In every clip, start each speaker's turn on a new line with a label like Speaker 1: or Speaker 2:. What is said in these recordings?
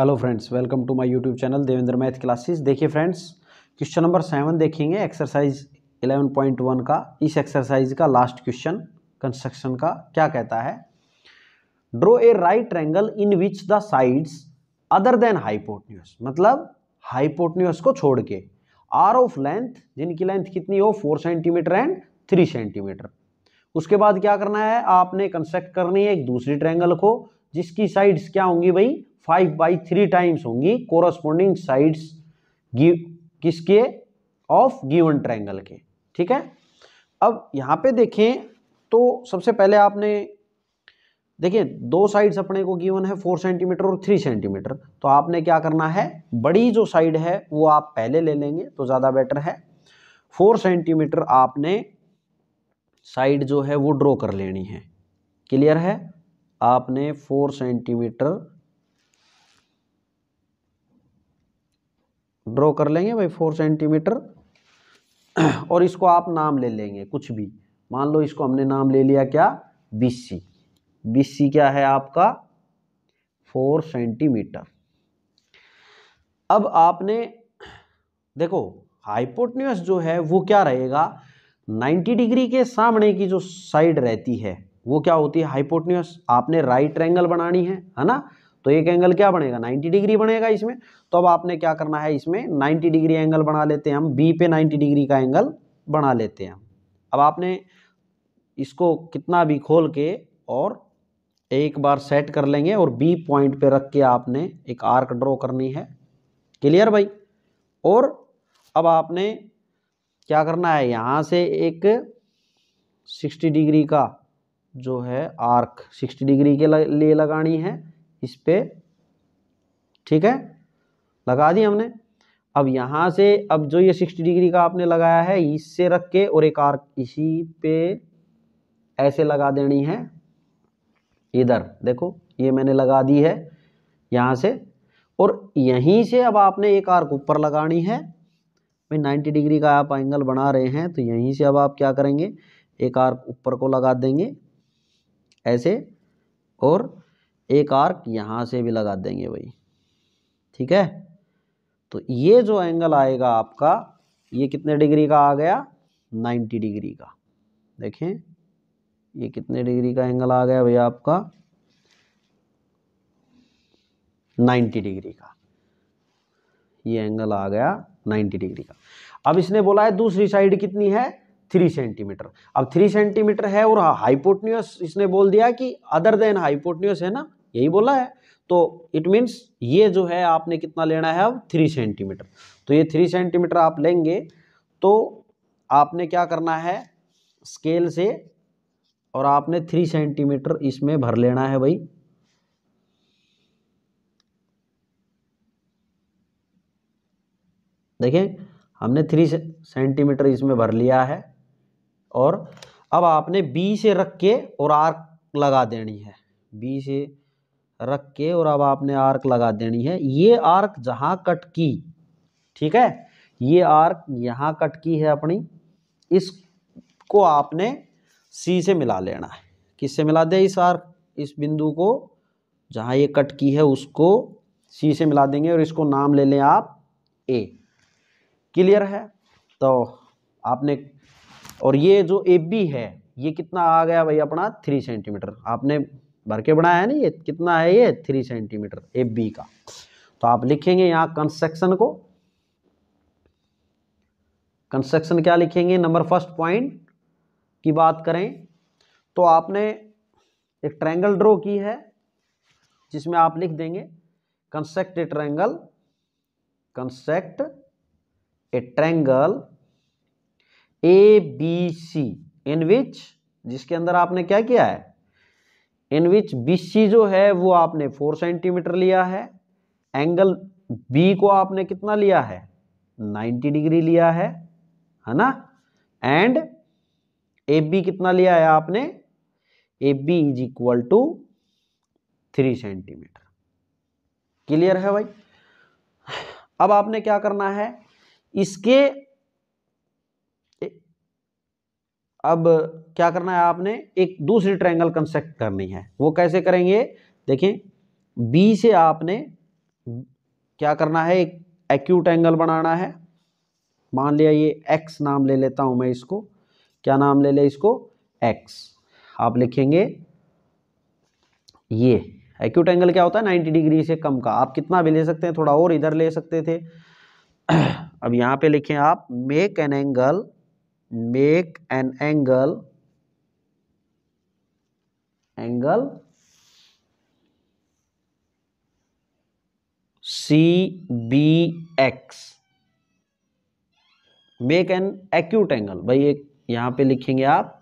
Speaker 1: hello friends welcome to my YouTube channel Devendra math classes देखिए friends question number seven देखेंगे exercise eleven point one का इस exercise का last question construction का क्या कहता है draw a right triangle in which the sides other than hypotenuse मतलब हाइपोटन्यूस को छोड़ के आर ऑफ लेंथ जिनकी लेंथ कितनी हो four centimetre and three centimetre उसके बाद क्या करना है आपने कंस्ट्रक्ट करनी है एक दूसरी ट्रैंगल को जिसकी साइड्स क्या होंगी भाई फाइव बाई थ्री टाइम्स होंगी कोरोस्पोंडिंग साइड्स किसके ऑफ गिवन ट्रायंगल के ठीक है अब यहाँ पे देखें तो सबसे पहले आपने देखिए दो साइड्स अपने को गिवन है फोर सेंटीमीटर और थ्री सेंटीमीटर तो आपने क्या करना है बड़ी जो साइड है वो आप पहले ले लेंगे तो ज़्यादा बेटर है फोर सेंटीमीटर आपने साइड जो है वो ड्रॉ कर लेनी है क्लियर है आपने फोर सेंटीमीटर ड्रॉ कर लेंगे भाई फोर सेंटीमीटर और इसको आप नाम ले लेंगे कुछ भी मान लो इसको हमने नाम ले लिया क्या बी सी बी सी क्या है आपका फोर सेंटीमीटर अब आपने देखो हाइपोटन्यूस जो है वो क्या रहेगा 90 डिग्री के सामने की जो साइड रहती है वो क्या होती है हाइपोटन्यूस आपने राइट एंगल बनानी है है ना तो एक एंगल क्या बनेगा 90 डिग्री बनेगा इसमें तो अब आपने क्या करना है इसमें 90 डिग्री एंगल बना लेते हैं हम बी पे 90 डिग्री का एंगल बना लेते हैं अब आपने इसको कितना भी खोल के और एक बार सेट कर लेंगे और बी पॉइंट पे रख के आपने एक आर्क ड्रॉ करनी है क्लियर भाई और अब आपने क्या करना है यहाँ से एक सिक्सटी डिग्री का जो है आर्क सिक्सटी डिग्री के लिए लगानी है इस पर ठीक है लगा दी हमने अब यहाँ से अब जो ये सिक्सटी डिग्री का आपने लगाया है इससे रख के और एक आर्क इसी पे ऐसे लगा देनी है इधर देखो ये मैंने लगा दी है यहाँ से और यहीं से अब आपने एक आर्क ऊपर लगानी है भाई नाइन्टी डिग्री का आप एंगल बना रहे हैं तो यहीं से अब आप क्या करेंगे एक आर्क ऊपर को लगा देंगे ऐसे और एक आर्क यहाँ से भी लगा देंगे भाई ठीक है तो ये जो एंगल आएगा आपका ये कितने डिग्री का आ गया 90 डिग्री का देखें ये कितने डिग्री का एंगल आ गया भैया आपका 90 डिग्री का ये एंगल आ गया 90 डिग्री का अब इसने बोला है दूसरी साइड कितनी है थ्री सेंटीमीटर अब थ्री सेंटीमीटर है और हाइपोटनियस इसने बोल दिया कि अदर देन हाइपोटनियस है ना यही बोला है तो इट मीन्स ये जो है आपने कितना लेना है अब थ्री सेंटीमीटर तो ये थ्री सेंटीमीटर आप लेंगे तो आपने क्या करना है स्केल से और आपने थ्री सेंटीमीटर इसमें भर लेना है भाई देखें हमने थ्री सेंटीमीटर इसमें भर लिया है और अब आपने बी से रख के और आर्क लगा देनी है बी से रख के और अब आपने आर्क लगा देनी है ये आर्क जहाँ कट की ठीक है ये आर्क यहाँ कट की है अपनी इसको आपने सी से मिला लेना है किससे मिला दे इस आर्क इस बिंदु को जहाँ ये कट की है उसको सी से मिला देंगे और इसको नाम ले लें आप ए क्लियर है तो आपने और ये जो ए बी है ये कितना आ गया भाई अपना थ्री सेंटीमीटर आपने भर के बनाया है ना ये कितना है ये थ्री सेंटीमीटर ए बी का तो आप लिखेंगे यहाँ कंस्ट्रक्शन को कंस्ट्रक्शन क्या लिखेंगे नंबर फर्स्ट पॉइंट की बात करें तो आपने एक ट्रायंगल ड्रॉ की है जिसमें आप लिख देंगे construct a triangle construct a triangle A B C in which जिसके अंदर आपने क्या किया है इन विच बी सी जो है वो आपने फोर सेंटीमीटर लिया है एंगल बी को आपने कितना लिया है नाइन्टी डिग्री लिया है है ना एंड ए बी कितना लिया है आपने A B is equal to three centimetre clear है भाई अब आपने क्या करना है इसके अब क्या करना है आपने एक दूसरी ट्रायंगल कंस्ट्रक्ट करनी है वो कैसे करेंगे देखें बी से आपने क्या करना है एक एक्यूट एंगल बनाना है मान लिया ये एक्स नाम ले लेता हूँ मैं इसको क्या नाम ले ले इसको एक्स आप लिखेंगे ये एक्यूट एंगल क्या होता है 90 डिग्री से कम का आप कितना भी ले सकते हैं थोड़ा और इधर ले सकते थे अब यहाँ पे लिखें आप make an angle make an angle angle CBX make an acute angle भाई एक यहां पे लिखेंगे आप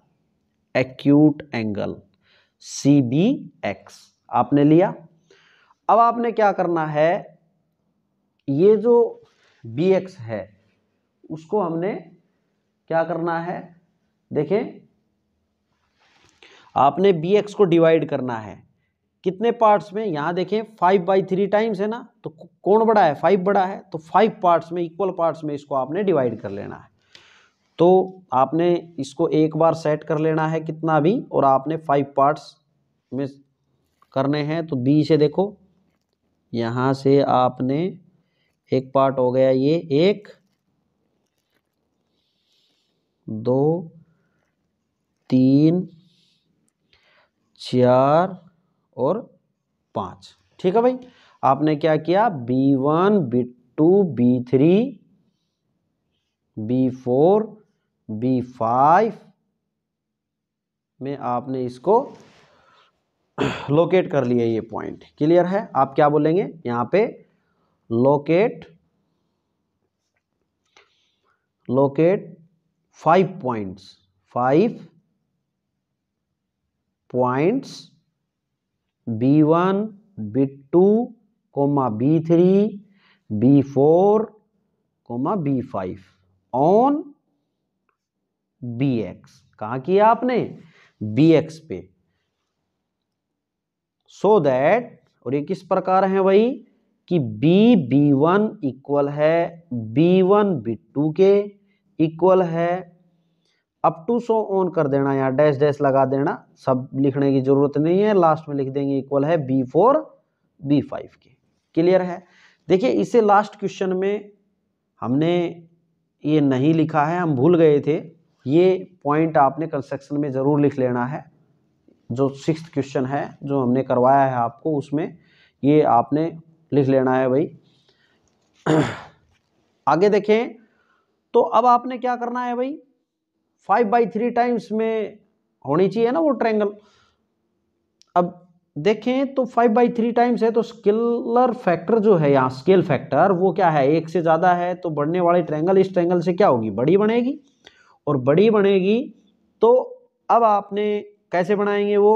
Speaker 1: acute angle C B X आपने लिया अब आपने क्या करना है ये जो बी एक्स है उसको हमने क्या करना है देखें आपने बी एक्स को डिवाइड करना है कितने पार्ट्स में यहाँ देखें फाइव बाई थ्री टाइम्स है ना तो कौन बड़ा है फाइव बड़ा है तो फाइव पार्ट्स में इक्वल पार्ट्स में इसको आपने डिवाइड कर लेना है तो आपने इसको एक बार सेट कर लेना है कितना भी और आपने फाइव पार्ट्स में करने हैं तो बी से देखो यहाँ से आपने एक पार्ट हो गया ये एक दो तीन चार और पाँच ठीक है भाई आपने क्या किया B one B two B three B four B five में आपने इसको लोकेट कर लिया ये पॉइंट क्लियर है आप क्या बोलेंगे यहाँ पे locate locate five points five points B one B two comma B three B four comma B five on B X कहा किया आपने बी एक्स पे सो so दैट और ये किस प्रकार है वही कि बी बी वन इक्वल है बी वन बी टू के इक्वल है अप टू सो ऑन कर देना यहाँ डैश डैश लगा देना सब लिखने की जरूरत नहीं है लास्ट में लिख देंगे इक्वल है बी फोर बी फाइव के क्लियर है देखिए इसे लास्ट क्वेश्चन में हमने ये नहीं लिखा है हम भूल गए थे ये पॉइंट आपने कंस्ट्रक्शन में ज़रूर लिख लेना है जो सिक्स क्वेश्चन है जो हमने करवाया है आपको उसमें ये आपने लिख लेना है भाई आगे देखें तो अब आपने क्या करना है भाई फाइव बाई थ्री टाइम्स में होनी चाहिए ना वो ट्रैंगल अब देखें तो फाइव बाई थ्री टाइम्स है तो स्केलर फैक्टर जो है यहाँ स्केल फैक्टर वो क्या है एक से ज़्यादा है तो बढ़ने वाली ट्रैंगल इस ट्रैंगल से क्या होगी बड़ी बनेगी और बड़ी बनेगी तो अब आपने कैसे बनाएंगे वो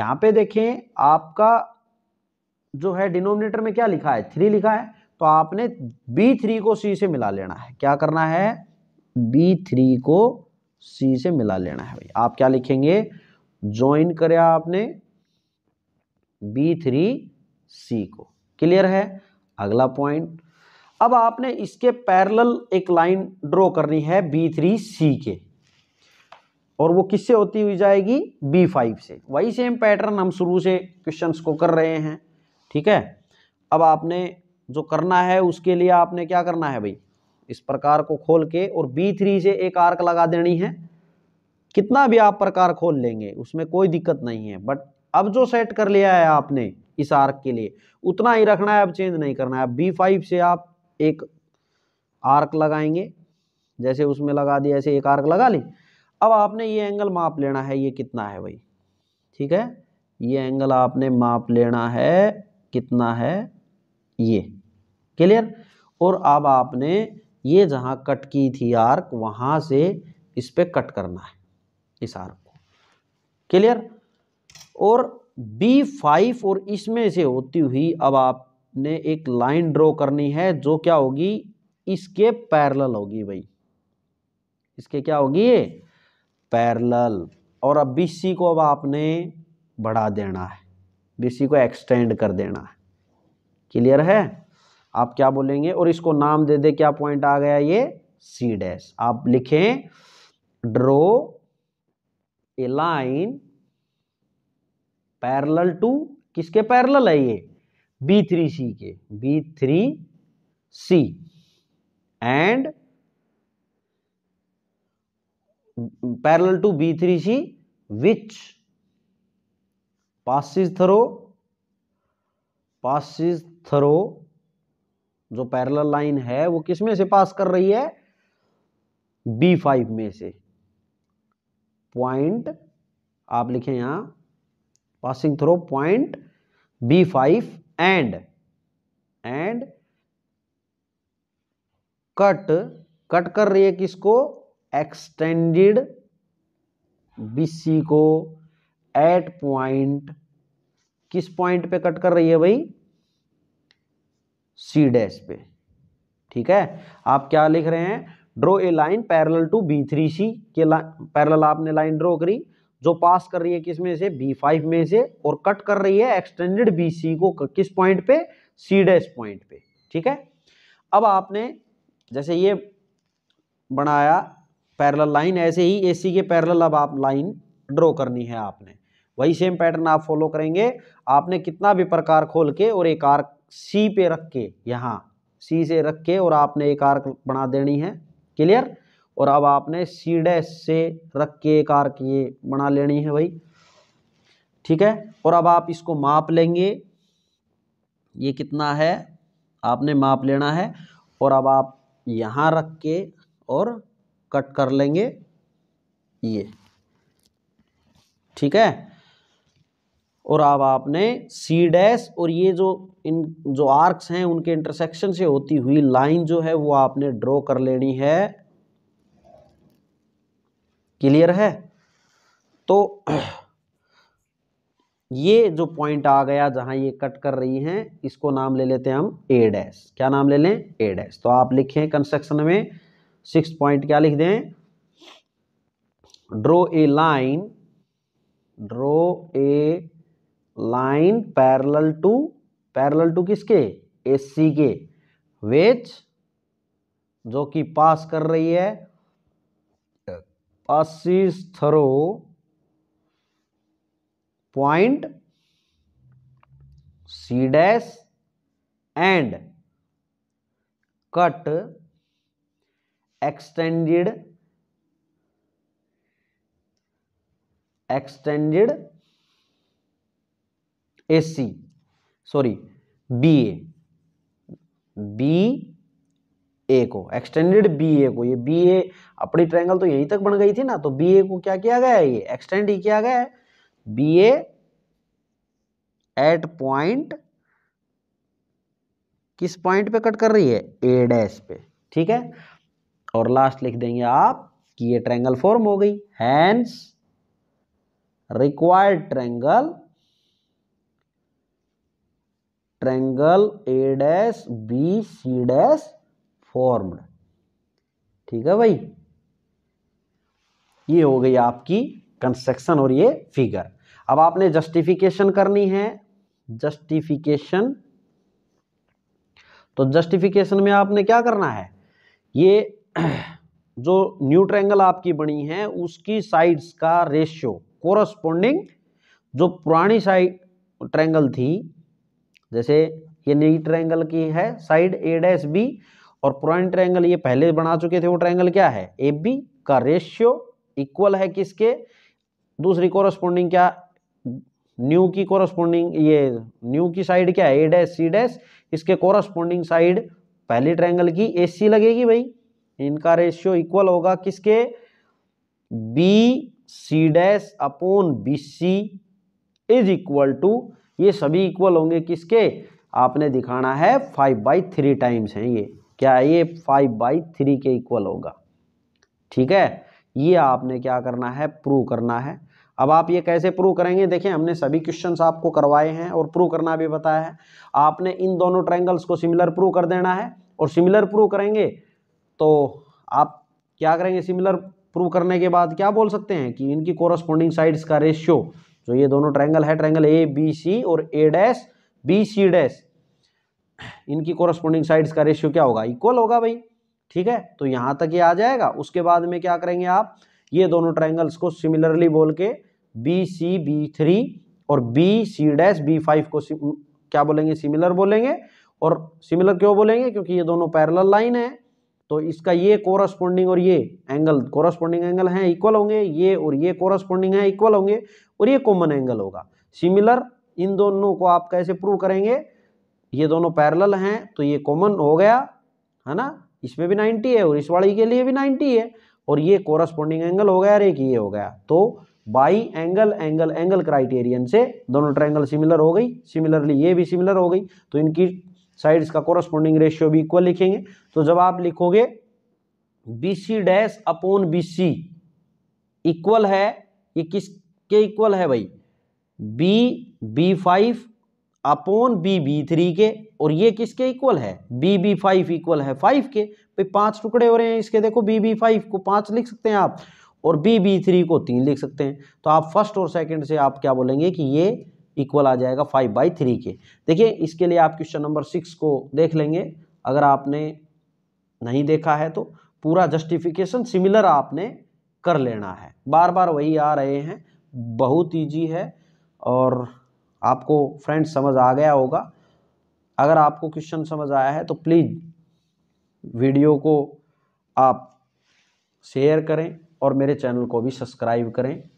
Speaker 1: यहाँ पे देखें आपका जो है डिनोमिनेटर में क्या लिखा है थ्री लिखा है तो आपने बी थ्री को सी से मिला लेना है क्या करना है बी थ्री को सी से मिला लेना है भाई आप क्या लिखेंगे ज्वाइन करें आपने B3 C को क्लियर है अगला पॉइंट अब आपने इसके पैरेलल एक लाइन ड्रॉ करनी है बी थ्री सी के और वो किससे होती हुई जाएगी बी फाइव से वही सेम पैटर्न हम शुरू से क्वेश्चंस को कर रहे हैं ठीक है अब आपने जो करना है उसके लिए आपने क्या करना है भाई इस प्रकार को खोल के और बी थ्री से एक आर्क लगा देनी है कितना भी आप प्रकार खोल लेंगे उसमें कोई दिक्कत नहीं है बट अब जो सेट कर लिया है आपने इस आर्क के लिए उतना ही रखना है अब चेंज नहीं करना है अब बी फाइव से आप एक आर्क लगाएंगे जैसे उसमें लगा दिया ऐसे एक आर्क लगा ली अब आपने ये एंगल माप लेना है ये कितना है भाई ठीक है ये एंगल आपने माप लेना है कितना है ये क्लियर और अब आपने ये जहाँ कट की थी आर्क वहाँ से इस पर कट करना है इस आर्क को क्लियर और बी फाइव और इसमें से होती हुई अब आपने एक लाइन ड्रॉ करनी है जो क्या होगी इसके पैरेलल होगी भाई इसके क्या होगी ये पैरेलल और अब बी सी को अब आपने बढ़ा देना है बी सी को एक्सटेंड कर देना है क्लियर है आप क्या बोलेंगे और इसको नाम दे दे क्या पॉइंट आ गया ये सी डैश आप लिखें draw a line parallel to किसके पैरल है ये बी थ्री सी के B three C and parallel to B three C which passes through passes through जो पैरल लाइन है वो किस में से पास कर रही है बी फाइव में से पॉइंट आप लिखे यहां passing through point B five and and cut cut कर रही है किसको एक्सटेंडेड बीसी को एट पॉइंट किस पॉइंट पे कट कर रही है भाई सी डैश पे ठीक है आप क्या लिख रहे हैं draw a line parallel to B three C के पैरल आपने लाइन ड्रॉ करी जो पास कर रही है किस में से बी फाइव में से और कट कर रही है एक्सटेंडेड बी सी को किस पॉइंट पे सी डैश पॉइंट पे ठीक है अब आपने जैसे ये बनाया पैरल लाइन ऐसे ही ए सी के पैरल अब आप लाइन ड्रॉ करनी है आपने वही सेम पैटर्न आप फॉलो करेंगे आपने कितना भी प्रकार खोल के और एक आर्क सी पे रख के यहाँ सी से रख के और आपने एक आर्क बना देनी है क्लियर और अब आपने सी डैश से रख के एक आर्क ये बना लेनी है भाई ठीक है और अब आप इसको माप लेंगे ये कितना है आपने माप लेना है और अब आप यहाँ रख के और कट कर लेंगे ये ठीक है और अब आपने सी डैश और ये जो इन जो आर्क्स हैं उनके इंटरसेक्शन से होती हुई लाइन जो है वो आपने ड्रॉ कर लेनी है क्लियर है तो ये जो पॉइंट आ गया जहां ये कट कर रही हैं इसको नाम ले लेते हैं हम ए डैश क्या नाम ले लें ए डैश तो आप लिखें कंस्ट्रक्शन में सिक्स पॉइंट क्या लिख दें draw a line draw a line parallel to parallel to किसके एसी के वेच जो कि पास कर रही है अस्सी through point C dash and cut extended extended S C sorry B A B A को एक्सटेंडेड बी ए को ये बी ए अपनी ट्रायंगल तो यहीं तक बन गई थी ना तो बी ए को क्या किया गया है ये एक्सटेंड ही किया गया है बी ए एट पॉइंट किस पॉइंट पे कट कर रही है ए डैश पे ठीक है और लास्ट लिख देंगे आप कि ये ट्रायंगल फॉर्म हो गई hence required triangle triangle A dash B C dash formed ठीक है भाई ये हो गई आपकी कंस्ट्रक्शन और ये फिगर अब आपने जस्टिफिकेशन करनी है जस्टिफिकेशन तो जस्टिफिकेशन में आपने क्या करना है ये जो न्यू ट्रैंगल आपकी बनी है उसकी साइड्स का रेशियो कोरस्पोंडिंग जो पुरानी साइड ट्रैंगल थी जैसे ये नी ट्रायंगल की है साइड ए डैश बी और पुराने ट्रायंगल ये पहले बना चुके थे वो ट्रायंगल क्या है ए बी का रेशियो इक्वल है किसके दूसरी कोरस्पोंडिंग क्या न्यू की कोरस्पोंडिंग ये न्यू की साइड क्या है ए डैश सी डैश इसके कोरस्पोंडिंग साइड पहली ट्रायंगल की ए सी लगेगी भाई इनका रेशियो इक्वल होगा किसके B C dash upon B C is equal to ये सभी इक्वल होंगे किसके आपने दिखाना है फाइव बाई थ्री टाइम्स हैं ये क्या ये फाइव बाई थ्री के इक्वल होगा ठीक है ये आपने क्या करना है प्रूव करना है अब आप ये कैसे प्रूव करेंगे देखें हमने सभी क्वेश्चन आपको करवाए हैं और प्रूव करना भी बताया है आपने इन दोनों ट्रायंगल्स को सिमिलर प्रूव कर देना है और सिमिलर प्रूव करेंगे तो आप क्या करेंगे सिमिलर प्रूव करने के बाद क्या बोल सकते हैं कि इनकी कोरस्पोंडिंग साइड्स का रेशियो जो तो ये दोनों ट्रायंगल है ट्रायंगल ए बी सी और A dash B C dash इनकी कोरस्पोंडिंग साइड्स का रेशियो क्या होगा इक्वल होगा भाई ठीक है तो यहाँ तक ये आ जाएगा उसके बाद में क्या करेंगे आप ये दोनों ट्राइंगल्स को सिमिलरली बोल के बी सी बी थ्री और B C dash B five को क्या बोलेंगे सिमिलर बोलेंगे और सिमिलर क्यों बोलेंगे क्योंकि ये दोनों पैरेलल लाइन है तो इसका ये कोरस्पॉन्डिंग और ये एंगल कोरस्पॉन्डिंग एंगल है इक्वल होंगे ये और ये कोरस्पॉन्डिंग है इक्वल होंगे और ये कॉमन एंगल होगा सिमिलर इन दोनों को आप कैसे प्रूव करेंगे ये दोनों पैरेलल हैं तो ये कॉमन हो गया है ना इसमें भी नाइन्टी है और इस वाली के लिए भी नाइन्टी है और ये कोरस्पॉन्डिंग एंगल हो गया अरे एक ये हो गया तो by angle angle angle criterion से दोनों ट्रायंगल सिमिलर हो गई सिमिलरली ये भी सिमिलर हो गई तो इनकी साइड्स का कोरस्पोंडिंग रेशियो भी इक्वल लिखेंगे तो जब आप लिखोगे B C dash upon B C equal है ये किसके इक्वल है भाई B B five upon B B three के और ये किसके इक्वल है बी बी फाइव इक्वल है फाइव के भाई पांच टुकड़े हो रहे हैं इसके देखो बी बी फाइव को पांच लिख सकते हैं आप और बी बी थ्री को तीन लिख सकते हैं तो आप फर्स्ट और सेकंड से आप क्या बोलेंगे कि ये इक्वल आ जाएगा फाइव बाई थ्री के देखिए इसके लिए आप क्वेश्चन नंबर सिक्स को देख लेंगे अगर आपने नहीं देखा है तो पूरा जस्टिफिकेशन सिमिलर आपने कर लेना है बार बार वही आ रहे हैं बहुत ईजी है और आपको फ्रेंड्स समझ आ गया होगा अगर आपको क्वेश्चन समझ आया है तो प्लीज़ वीडियो को आप शेयर करें और मेरे चैनल को भी सब्सक्राइब करें